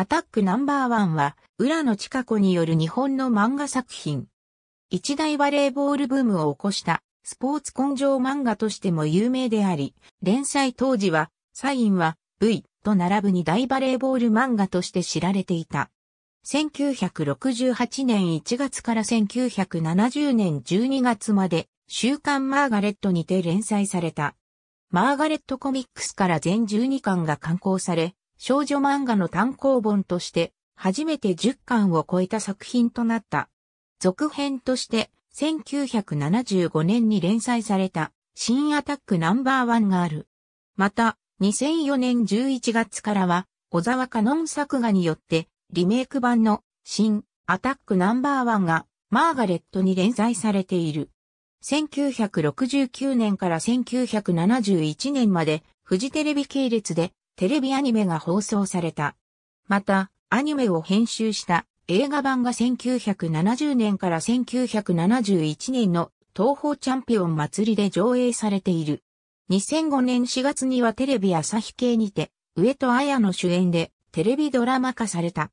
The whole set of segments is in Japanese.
アタックナンバーワンは、浦野千香子による日本の漫画作品。一大バレーボールブームを起こしたスポーツ根性漫画としても有名であり、連載当時は、サインは V と並ぶ二大バレーボール漫画として知られていた。1968年1月から1970年12月まで、週刊マーガレットにて連載された。マーガレットコミックスから全12巻が刊行され、少女漫画の単行本として初めて10巻を超えた作品となった。続編として1975年に連載された新アタックナンバーワンがある。また2004年11月からは小沢香音作画によってリメイク版の新アタックナンバーワンがマーガレットに連載されている。1969年から1971年までフジテレビ系列でテレビアニメが放送された。また、アニメを編集した映画版が1970年から1971年の東方チャンピオン祭りで上映されている。2005年4月にはテレビ朝日系にて、上戸彩の主演でテレビドラマ化された。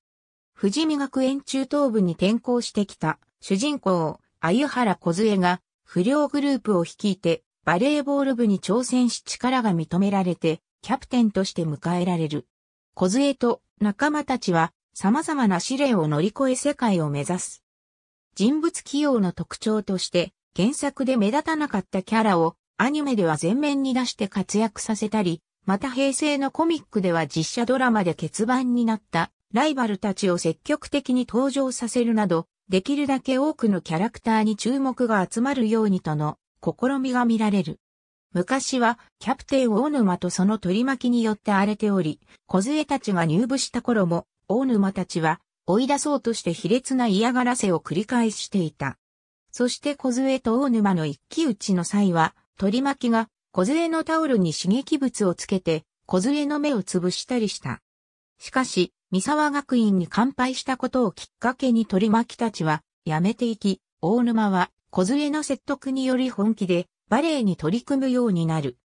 富士見学園中等部に転校してきた主人公、鮎原梢が不良グループを率いてバレーボール部に挑戦し力が認められてキャプテンとして迎えられる。小杖と仲間たちは様々な試練を乗り越え世界を目指す。人物起用の特徴として原作で目立たなかったキャラをアニメでは前面に出して活躍させたり、また平成のコミックでは実写ドラマで欠番になったライバルたちを積極的に登場させるなど、できるだけ多くのキャラクターに注目が集まるようにとの試みが見られる。昔はキャプテン大沼とその取り巻きによって荒れており、小杖たちが入部した頃も、大沼たちは追い出そうとして卑劣な嫌がらせを繰り返していた。そして小杖と大沼の一騎打ちの際は、取り巻きが小杖のタオルに刺激物をつけて、小杖の目を潰したりした。しかし、三沢学院に乾杯したことをきっかけに取り巻きたちは、やめていき、大沼は小杖の説得により本気でバレーに取り組むようになる。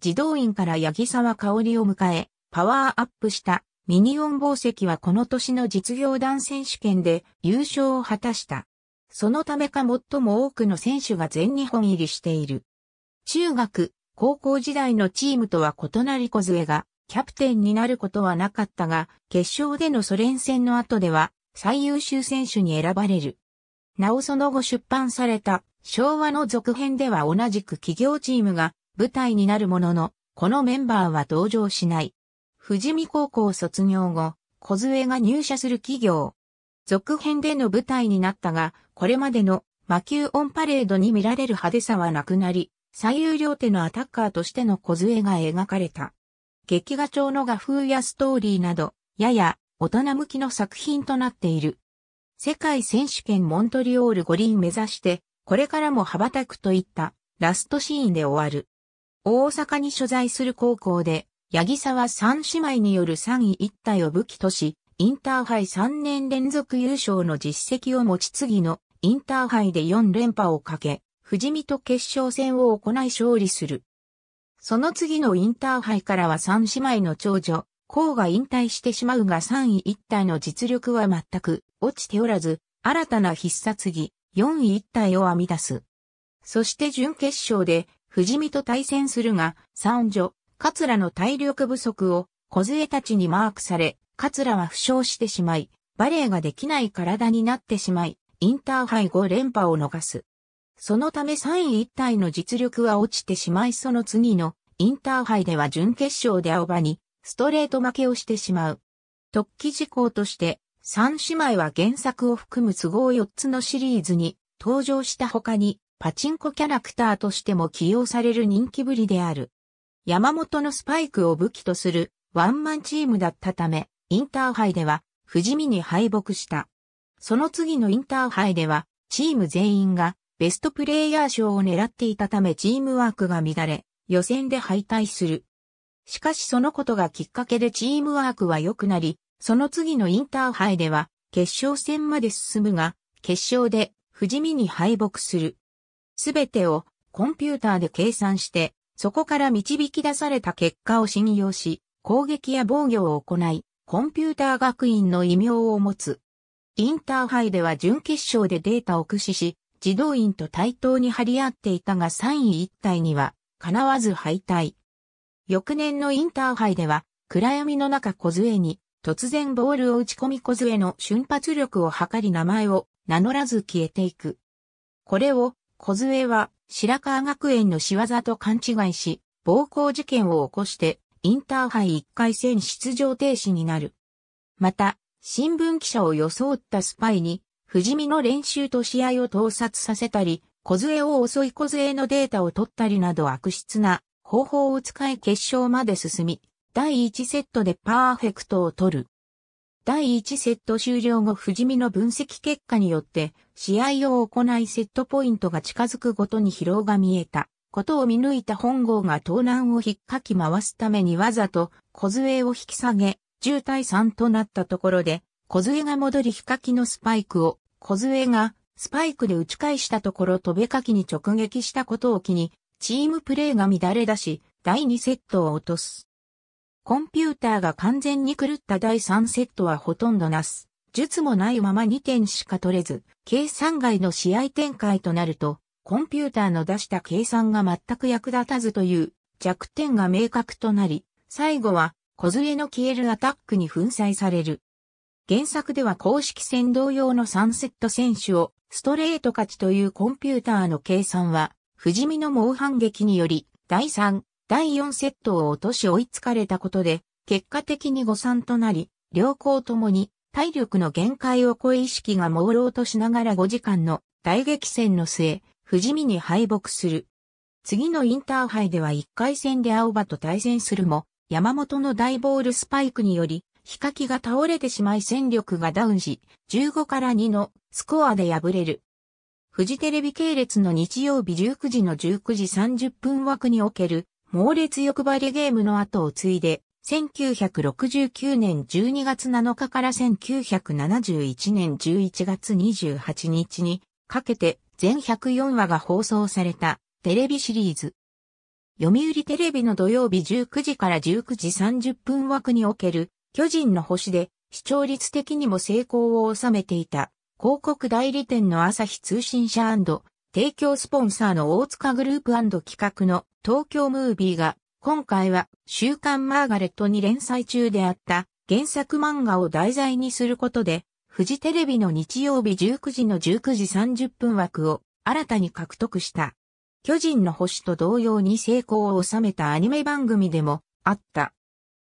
児童院から八木沢香織を迎え、パワーアップしたミニオン宝石はこの年の実業団選手権で優勝を果たした。そのためか最も多くの選手が全日本入りしている。中学、高校時代のチームとは異なり小杖がキャプテンになることはなかったが、決勝でのソ連戦の後では最優秀選手に選ばれる。なおその後出版された昭和の続編では同じく企業チームが舞台になるものの、このメンバーは登場しない。富士見高校卒業後、小杖が入社する企業。続編での舞台になったが、これまでの魔球オンパレードに見られる派手さはなくなり、最有料手のアタッカーとしての小杖が描かれた。劇画調の画風やストーリーなど、やや大人向きの作品となっている。世界選手権モントリオール五輪目指してこれからも羽ばたくといったラストシーンで終わる。大阪に所在する高校で、八木沢三姉妹による3位一体を武器とし、インターハイ3年連続優勝の実績を持ち次のインターハイで4連覇をかけ、富士見と決勝戦を行い勝利する。その次のインターハイからは3姉妹の長女、甲が引退してしまうが3位一体の実力は全く落ちておらず、新たな必殺技、4位一体を編み出す。そして準決勝で、藤見と対戦するが、三女、桂の体力不足を、小杖たちにマークされ、桂は負傷してしまい、バレーができない体になってしまい、インターハイ5連覇を逃す。そのため3位一体の実力は落ちてしまいその次のインターハイでは準決勝で青葉にストレート負けをしてしまう。特記事項として三姉妹は原作を含む都合4つのシリーズに登場した他に、パチンコキャラクターとしても起用される人気ぶりである。山本のスパイクを武器とするワンマンチームだったため、インターハイでは不死身に敗北した。その次のインターハイでは、チーム全員がベストプレイヤー賞を狙っていたためチームワークが乱れ、予選で敗退する。しかしそのことがきっかけでチームワークは良くなり、その次のインターハイでは、決勝戦まで進むが、決勝で、不死身に敗北する。すべてを、コンピューターで計算して、そこから導き出された結果を信用し、攻撃や防御を行い、コンピューター学院の異名を持つ。インターハイでは準決勝でデータを駆使し、児童員と対等に張り合っていたが3位一体には、なわず敗退。翌年のインターハイでは、暗闇の中小杖に、突然ボールを打ち込み小杖の瞬発力を測り名前を名乗らず消えていく。これを小杖は白川学園の仕業と勘違いし、暴行事件を起こしてインターハイ1回戦出場停止になる。また、新聞記者を装ったスパイに、不死身の練習と試合を盗撮させたり、小杖を襲い小杖のデータを取ったりなど悪質な方法を使い決勝まで進み、第1セットでパーフェクトを取る。第1セット終了後不死身の分析結果によって、試合を行いセットポイントが近づくごとに疲労が見えた。ことを見抜いた本郷が盗難を引っかき回すためにわざと小杖を引き下げ、10対3となったところで、小杖が戻りヒカキのスパイクを、小杖がスパイクで打ち返したところ飛べかきに直撃したことを機に、チームプレーが乱れ出し、第2セットを落とす。コンピューターが完全に狂った第3セットはほとんどなす。術もないまま2点しか取れず、計算外の試合展開となると、コンピューターの出した計算が全く役立たずという弱点が明確となり、最後は、小連れの消えるアタックに粉砕される。原作では公式戦同様の3セット選手をストレート勝ちというコンピューターの計算は、不死身の猛反撃により、第3、第4セットを落とし追いつかれたことで、結果的に誤算となり、両校ともに体力の限界を超え意識が朦朧としながら5時間の大激戦の末、不死身に敗北する。次のインターハイでは1回戦で青葉と対戦するも、山本の大ボールスパイクにより、ヒカキが倒れてしまい戦力がダウンし、15から2のスコアで敗れる。フジテレビ系列の日曜日19時の19時30分枠における猛烈欲張りゲームの後を継いで、1969年12月7日から1971年11月28日にかけて全104話が放送されたテレビシリーズ。読売テレビの土曜日19時から19時30分枠における巨人の星で視聴率的にも成功を収めていた広告代理店の朝日通信社提供スポンサーの大塚グループ企画の東京ムービーが、今回は週刊マーガレットに連載中であった原作漫画を題材にすることで、フジテレビの日曜日19時の19時30分枠を新たに獲得した。巨人の星と同様に成功を収めたアニメ番組でもあった。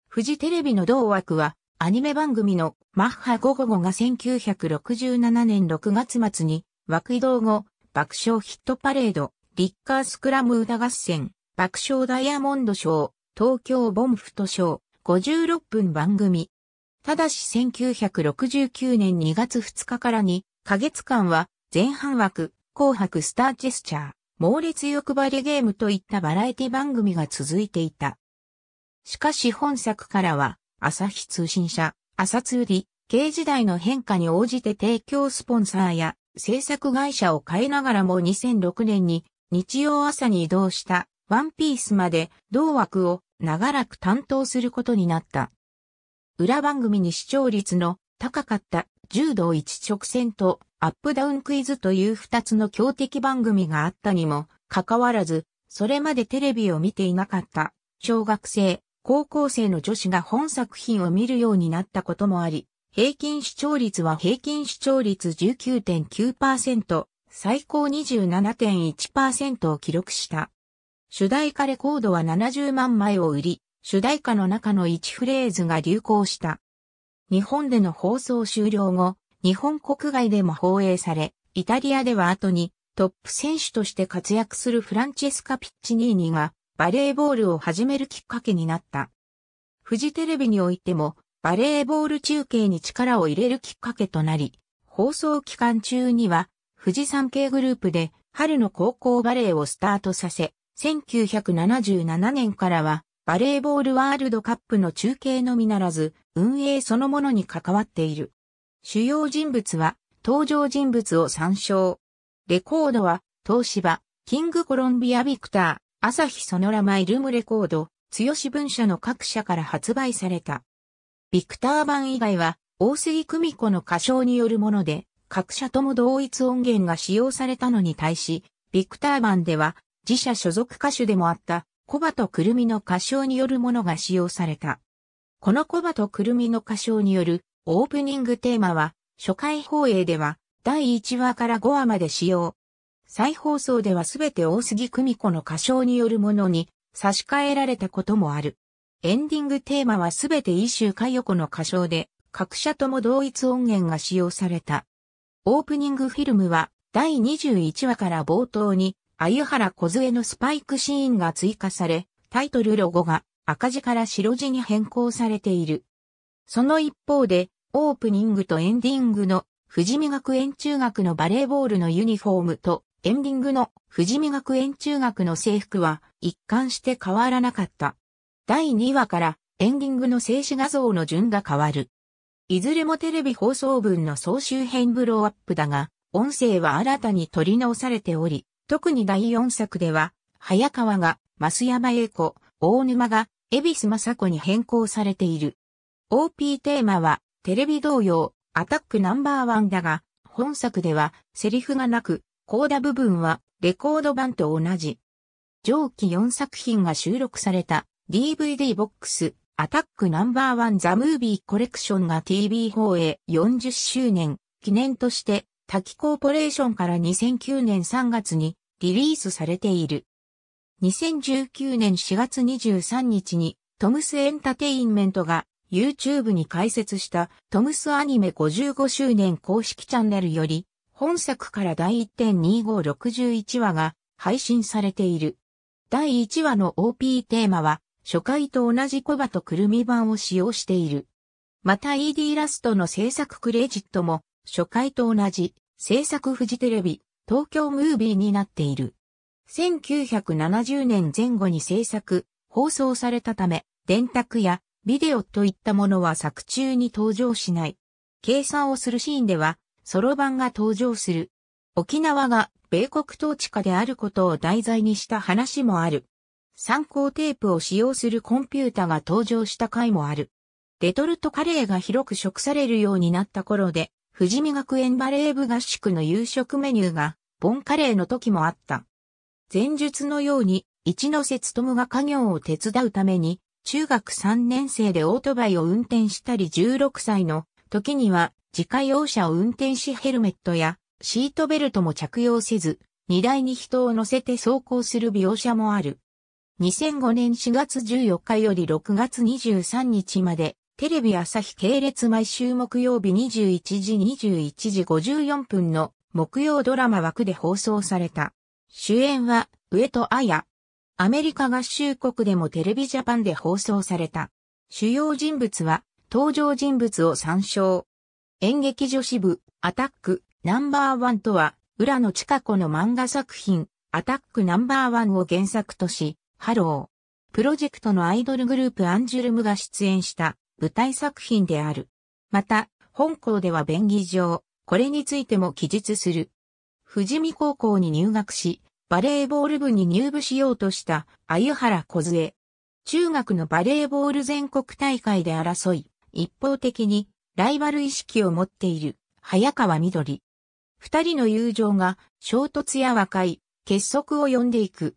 フジテレビの同枠はアニメ番組のマッハ555が1967年6月末に枠移動後、爆笑ヒットパレード、リッカースクラム歌合戦、爆笑ダイヤモンド賞、東京ボンフト賞、56分番組。ただし1969年2月2日からに、花月間は、前半枠、紅白スタージェスチャー、猛烈欲張りゲームといったバラエティ番組が続いていた。しかし本作からは、朝日通信社、朝通理、経時代の変化に応じて提供スポンサーや制作会社を変えながらも2006年に日曜朝に移動したワンピースまで同枠を長らく担当することになった。裏番組に視聴率の高かった柔道一直線とアップダウンクイズという二つの強敵番組があったにもかかわらず、それまでテレビを見ていなかった小学生、高校生の女子が本作品を見るようになったこともあり、平均視聴率は平均視聴率19.9%、最高27.1%を記録した。主題歌レコードは70万枚を売り、主題歌の中の1フレーズが流行した。日本での放送終了後、日本国外でも放映され、イタリアでは後にトップ選手として活躍するフランチェスカ・ピッチニーニがバレーボールを始めるきっかけになった。フジテレビにおいてもバレーボール中継に力を入れるきっかけとなり、放送期間中には、富士山系グループで春の高校バレーをスタートさせ、1977年からはバレーボールワールドカップの中継のみならず、運営そのものに関わっている。主要人物は登場人物を参照。レコードは東芝、キングコロンビアビクター、朝日ソノラマイルムレコード、強し文社の各社から発売された。ビクター版以外は、大杉久美子の歌唱によるもので、各社とも同一音源が使用されたのに対し、ビクター版では、自社所属歌手でもあった、コバとクルミの歌唱によるものが使用された。このコバとクルミの歌唱によるオープニングテーマは、初回放映では第1話から5話まで使用。再放送ではすべて大杉久美子の歌唱によるものに差し替えられたこともある。エンディングテーマはすべてイシュー・カヨコの歌唱で、各社とも同一音源が使用された。オープニングフィルムは、第21話から冒頭に、鮎原杖のスパイクシーンが追加され、タイトルロゴが赤字から白字に変更されている。その一方で、オープニングとエンディングの、富士見学園中学のバレーボールのユニフォームと、エンディングの富士見学園中学の制服は、一貫して変わらなかった。第2話からエンディングの静止画像の順が変わる。いずれもテレビ放送分の総集編ブローアップだが、音声は新たに取り直されており、特に第4作では、早川が、増山栄子、大沼が、恵比寿雅子に変更されている。OP テーマは、テレビ同様、アタックナンバーワンだが、本作では、セリフがなく、コーダ部分は、レコード版と同じ。上記4作品が収録された、DVD ボックス、アタックナンバーワンザムービーコレクションが TV 放映40周年記念として滝コーポレーションから2009年3月にリリースされている。2019年4月23日にトムスエンタテインメントが YouTube に開設したトムスアニメ55周年公式チャンネルより本作から第1.2561話が配信されている。第1話の OP テーマは初回と同じコバとくるみ版を使用している。また ED ラストの制作クレジットも初回と同じ制作フジテレビ東京ムービーになっている。1970年前後に制作、放送されたため、電卓やビデオといったものは作中に登場しない。計算をするシーンでは、ソロ版が登場する。沖縄が米国統治下であることを題材にした話もある。参考テープを使用するコンピュータが登場した回もある。レトルトカレーが広く食されるようになった頃で、富士見学園バレー部合宿の夕食メニューが、ボンカレーの時もあった。前述のように、一ノ瀬勤が家業を手伝うために、中学3年生でオートバイを運転したり16歳の時には自家用車を運転しヘルメットやシートベルトも着用せず荷台に人を乗せて走行する描写もある。2005年4月14日より6月23日まで、テレビ朝日系列毎週木曜日21時21時54分の木曜ドラマ枠で放送された。主演は、上戸彩。アメリカ合衆国でもテレビジャパンで放送された。主要人物は、登場人物を参照。演劇女子部、アタック、ナンバーワンとは、浦野千香子の漫画作品、アタックナンバーワンを原作とし、ハロー。プロジェクトのアイドルグループアンジュルムが出演した舞台作品である。また、本校では便宜上、これについても記述する。富士見高校に入学し、バレーボール部に入部しようとした、鮎原梢。中学のバレーボール全国大会で争い、一方的にライバル意識を持っている、早川みどり。二人の友情が衝突や和解、結束を呼んでいく。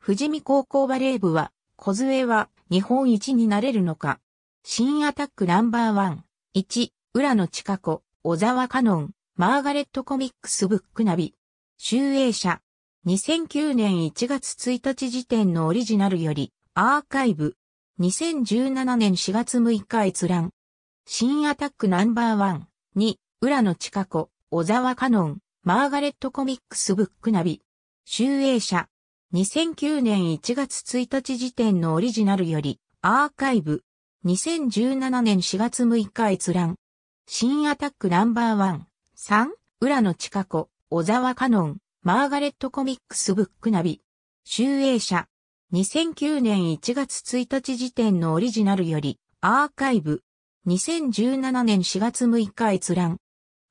富士見高校バレー部は、小杖は日本一になれるのか。新アタックナンバーワン、1、浦野千佳子、小沢カノン、マーガレットコミックスブックナビ。集英社。2009年1月1日時点のオリジナルより、アーカイブ。2017年4月6日閲覧。新アタックナンバーワン、2、浦野千佳子、小沢カノン、マーガレットコミックスブックナビ。集英社。2009年1月1日時点のオリジナルより、アーカイブ、2017年4月6日閲覧、新アタックナンバーワン、3、浦野千佳子、小沢カノン、マーガレットコミックスブックナビ、集英社、2009年1月1日時点のオリジナルより、アーカイブ、2017年4月6日閲覧。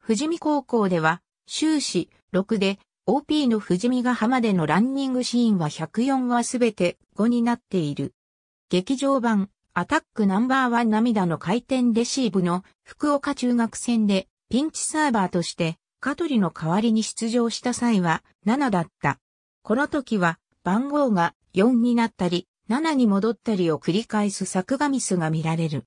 富士見高校では、終始、6で OP の富士見ヶ浜でのランニングシーンは104話すべて5になっている。劇場版、アタックナンバーワン涙の回転レシーブの福岡中学戦でピンチサーバーとしてカトリの代わりに出場した際は7だった。この時は番号が4になったり7に戻ったりを繰り返す作画ミスが見られる。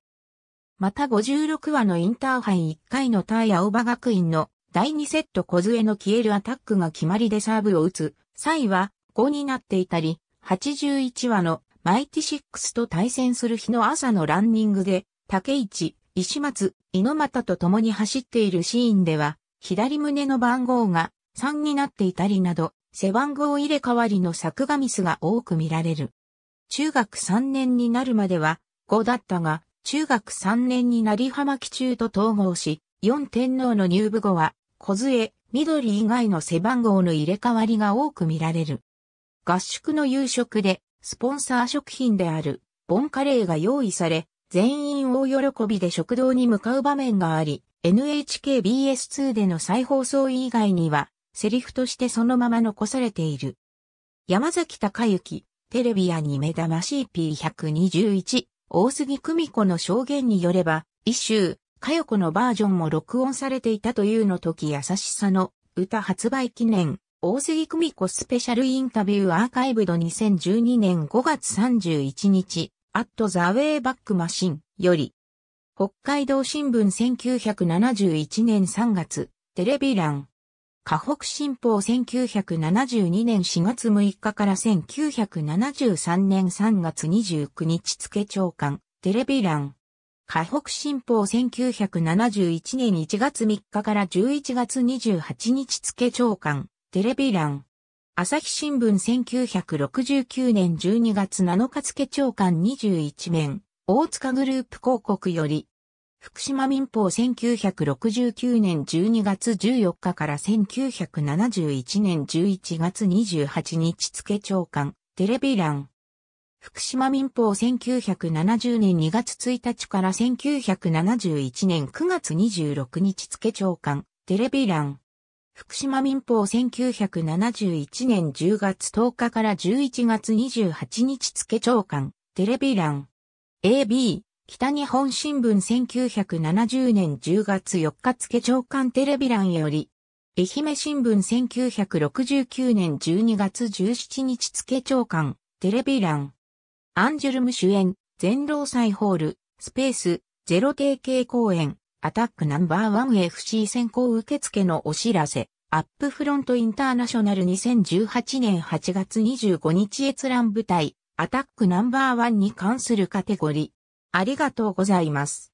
また56話のインターハイ1回のヤオバ学院の第2セット小杖の消えるアタックが決まりでサーブを打つ際は5になっていたり、81話のマイティシックスと対戦する日の朝のランニングで、竹市、石松、猪俣と共に走っているシーンでは、左胸の番号が3になっていたりなど、背番号入れ替わりの作画ミスが多く見られる。中学3年になるまでは5だったが、中学3年になり浜基中と統合し、四天皇の入部後は小杖、緑以外の背番号の入れ替わりが多く見られる。合宿の夕食で、スポンサー食品である、ボンカレーが用意され、全員大喜びで食堂に向かう場面があり、NHKBS2 での再放送以外には、セリフとしてそのまま残されている。山崎隆之、テレビアに目魂 p 1 2 1大杉久美子の証言によれば、一周、かよこのバージョンも録音されていたというの時優しさの歌発売記念、大杉久美子スペシャルインタビューアーカイブド2012年5月31日、アットザウェイバックマシンより、北海道新聞1971年3月、テレビ欄、河北新報1972年4月6日から1973年3月29日付長官、テレビ欄、河北新報1971年1月3日から11月28日付長官、テレビ欄。朝日新聞1969年12月7日付長官21面、大塚グループ広告より、福島民報1969年12月14日から1971年11月28日付長官、テレビ欄。福島民法1970年2月1日から1971年9月26日付長官、テレビ欄。福島民法1971年10月10日から11月28日付長官、テレビ欄。AB、北日本新聞1970年10月4日付長官テレビ欄より、愛媛新聞1969年12月17日付長官、テレビ欄。アンジュルム主演、全労祭ホール、スペース、ゼロ提携公演、アタックナンバーワン FC 選考受付のお知らせ、アップフロントインターナショナル2018年8月25日閲覧舞台、アタックナンバーワンに関するカテゴリー。ありがとうございます。